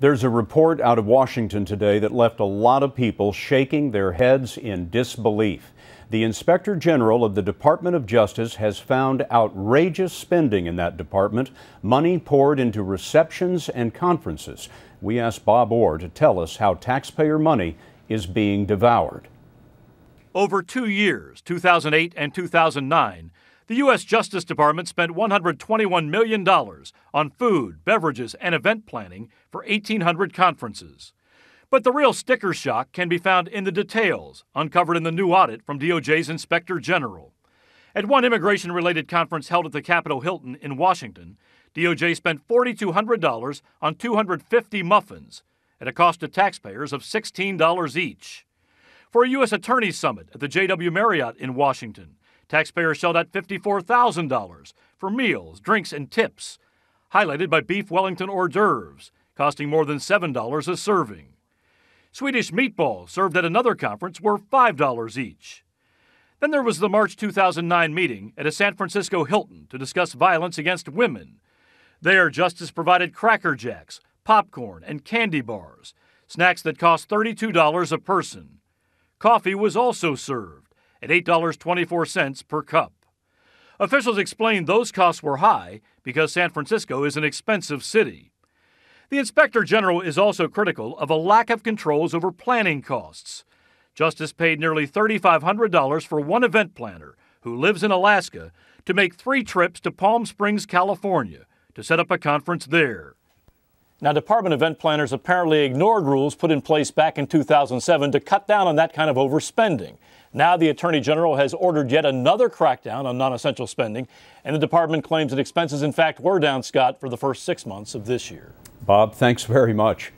There's a report out of Washington today that left a lot of people shaking their heads in disbelief. The Inspector General of the Department of Justice has found outrageous spending in that department, money poured into receptions and conferences. We asked Bob Orr to tell us how taxpayer money is being devoured. Over two years, 2008 and 2009, the U.S. Justice Department spent $121 million on food, beverages, and event planning for 1,800 conferences. But the real sticker shock can be found in the details uncovered in the new audit from DOJ's Inspector General. At one immigration related conference held at the Capitol Hilton in Washington, DOJ spent $4,200 on 250 muffins at a cost to taxpayers of $16 each. For a U.S. Attorney's Summit at the J.W. Marriott in Washington, Taxpayers shelled out $54,000 for meals, drinks, and tips, highlighted by beef Wellington hors d'oeuvres, costing more than $7 a serving. Swedish meatballs served at another conference were $5 each. Then there was the March 2009 meeting at a San Francisco Hilton to discuss violence against women. There, Justice provided Cracker Jacks, popcorn, and candy bars, snacks that cost $32 a person. Coffee was also served at $8.24 per cup. Officials explained those costs were high because San Francisco is an expensive city. The inspector general is also critical of a lack of controls over planning costs. Justice paid nearly $3,500 for one event planner who lives in Alaska to make three trips to Palm Springs, California to set up a conference there. Now, department event planners apparently ignored rules put in place back in 2007 to cut down on that kind of overspending. Now, the Attorney General has ordered yet another crackdown on non essential spending, and the department claims that expenses, in fact, were down, Scott, for the first six months of this year. Bob, thanks very much.